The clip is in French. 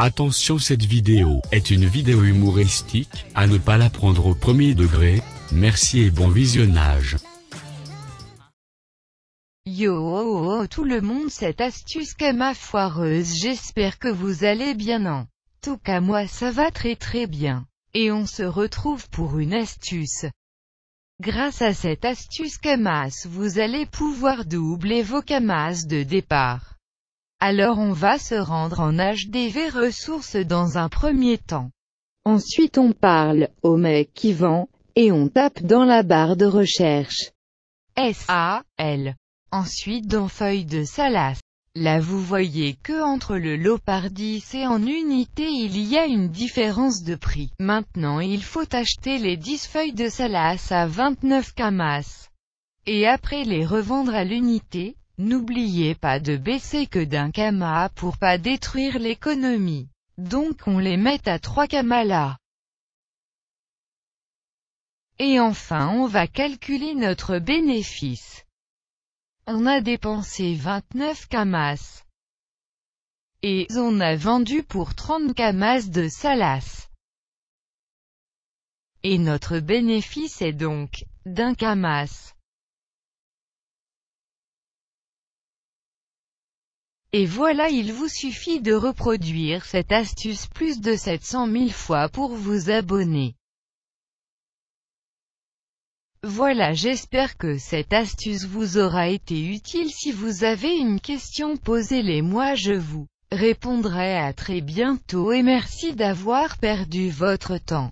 Attention cette vidéo est une vidéo humoristique, à ne pas la prendre au premier degré, merci et bon visionnage. Yo oh, oh, tout le monde cette astuce camas foireuse j'espère que vous allez bien en tout cas moi ça va très très bien. Et on se retrouve pour une astuce. Grâce à cette astuce camas vous allez pouvoir doubler vos camas de départ. Alors on va se rendre en HDV ressources dans un premier temps. Ensuite on parle, au mec qui vend, et on tape dans la barre de recherche. S.A.L. Ensuite dans Feuilles de Salas. Là vous voyez que entre le lot 10 et en unité il y a une différence de prix. Maintenant il faut acheter les 10 feuilles de salas à 29 kamas. Et après les revendre à l'unité, N'oubliez pas de baisser que d'un kamas pour pas détruire l'économie. Donc on les met à 3 kamas Et enfin on va calculer notre bénéfice. On a dépensé 29 kamas. Et on a vendu pour 30 kamas de salas. Et notre bénéfice est donc d'un kamas. Et voilà il vous suffit de reproduire cette astuce plus de 700 000 fois pour vous abonner. Voilà j'espère que cette astuce vous aura été utile si vous avez une question posez-les moi je vous répondrai à très bientôt et merci d'avoir perdu votre temps.